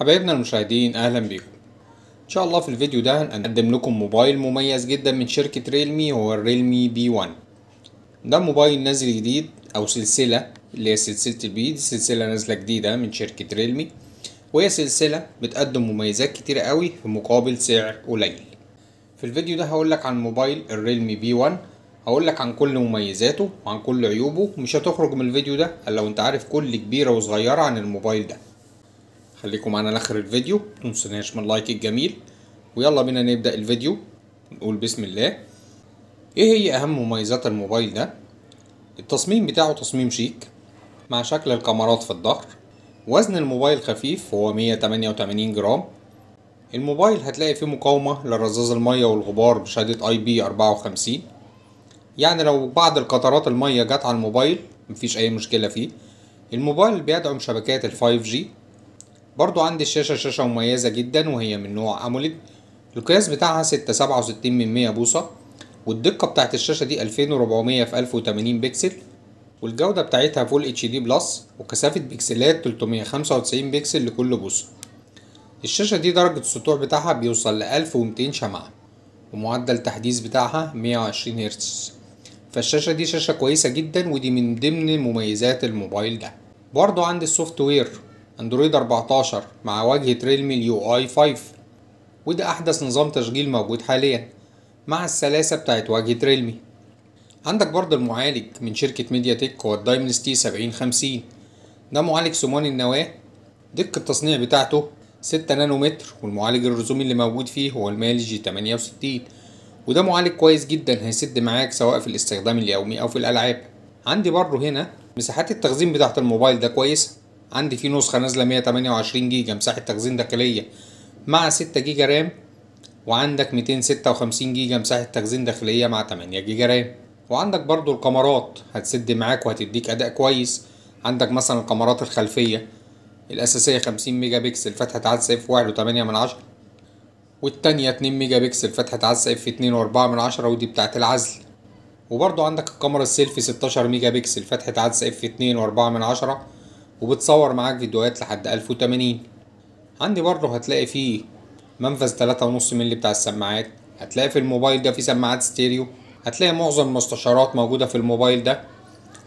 حبايبنا المشاهدين اهلا بيكم ان شاء الله في الفيديو ده هنقدم لكم موبايل مميز جدا من شركة ريلمي هو الريلمي بي 1 ده موبايل نازل جديد او سلسلة اللي هي سلسلة البي دي سلسلة نازلة جديدة من شركة ريلمي وهي سلسلة بتقدم مميزات كتيرة قوي في مقابل سعر قليل في الفيديو ده هقولك عن موبايل الريلمي بي 1 هقولك عن كل مميزاته وعن كل عيوبه مش هتخرج من الفيديو ده الا وانت عارف كل كبيرة وصغيرة عن الموبايل ده خليكم معانا لاخر الفيديو متنسوناش من اللايك الجميل ويلا بينا نبدا الفيديو نقول بسم الله ايه هي اهم مميزات الموبايل ده التصميم بتاعه تصميم شيك مع شكل الكاميرات في الظهر وزن الموبايل خفيف هو 188 جرام الموبايل هتلاقي فيه مقاومة لرذاذ المية والغبار بشهادة اي بي 54 يعني لو بعض القطرات المية جت على الموبايل مفيش اي مشكلة فيه الموبايل بيدعم شبكات 5 جي برضو عندي الشاشة شاشة مميزة جدا وهي من نوع أموليد القياس بتاعها ستة سبعة وستين من مية بوصة والدقة بتاعت الشاشة دي ألفين وربعمية في ألف وتمانين بكسل والجودة بتاعتها فول اتش دي بلس وكثافة بكسلات تلتمية خمسة وتسعين بكسل لكل بوصة الشاشة دي درجة السطوع بتاعها بيوصل لألف ومتين شمعة ومعدل تحديث بتاعها مية وعشرين هرتز فالشاشة دي شاشة كويسة جدا ودي من ضمن مميزات الموبايل ده برضو عندي السوفت وير اندرويد 14 مع واجهة ريلمي اليو اي 5 وده احدث نظام تشغيل موجود حاليا مع السلاسة بتاعت واجهة ريلمي عندك برضه المعالج من شركة ميديا تك هو الدايمنستي 7050 ده معالج سمون النواة دقة التصنيع بتاعته 6 نانومتر والمعالج الرسومي اللي موجود فيه هو المالي جي 68 وده معالج كويس جدا هيسد معاك سواء في الاستخدام اليومي او في الالعاب عندي برضه هنا مساحات التخزين بتاعت الموبايل ده كويسه عندي فيه نسخة نازلة 128 جيجا مساحة تخزين داخلية مع 6 جيجا رام وعندك 256 جيجا مساحة تخزين داخلية مع 8 جيجا رام وعندك برضو الكاميرات هتسد معاك وهتديك أداء كويس عندك مثلا الكاميرات الخلفية الأساسية 50 ميجا بكسل فتحة عدسة اف واحد وتمانية من عشرة والتانية 2 ميجا بكسل فتحة عدسة اف اتنين وأربعة من عشرة ودي بتاعة العزل وبرضو عندك الكاميرا السيلفي 16 ميجا بكسل فتحة عدسة اف اتنين وأربعة من عشرة وبتصور معاك فيديوهات لحد 1080 عندي برضه هتلاقي فيه منفذ 3.5 مللي بتاع السماعات هتلاقي في الموبايل ده في سماعات ستيريو هتلاقي معظم المستشارات موجودة في الموبايل ده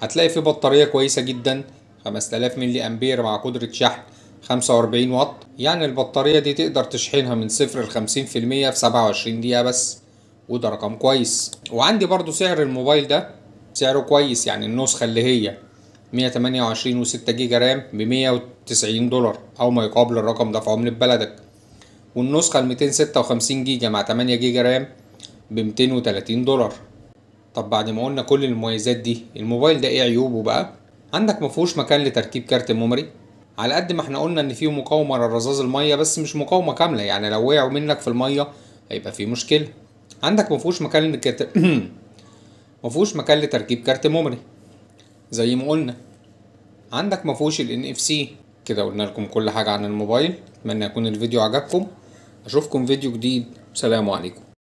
هتلاقي فيه بطارية كويسة جدا 5000 ملي أمبير مع قدرة شحن 45 واط يعني البطارية دي تقدر تشحنها من صفر ل 50% في 27 دقيقة بس وده رقم كويس وعندي برضه سعر الموبايل ده سعره كويس يعني النسخة اللي هي 128 و6 جيجا رام ب 190 دولار أو ما يقابل الرقم ده في عملة بلدك والنسخة ال 256 جيجا مع 8 جيجا رام ب 230 دولار طب بعد ما قلنا كل المميزات دي الموبايل ده ايه عيوبه بقى عندك مفهوش مكان لتركيب كارت ميموري على قد ما احنا قلنا ان فيه مقاومه للرذاذ الميه بس مش مقاومه كامله يعني لو وقعوا منك في الميه هيبقى فيه مشكله عندك مفهوش مكان لكت... مفيهوش مكان لتركيب كارت ميموري زي ما قلنا عندك مفهوش ال NFC كده قلنا لكم كل حاجة عن الموبايل اتمنى يكون الفيديو عجبكم اشوفكم فيديو جديد سلام عليكم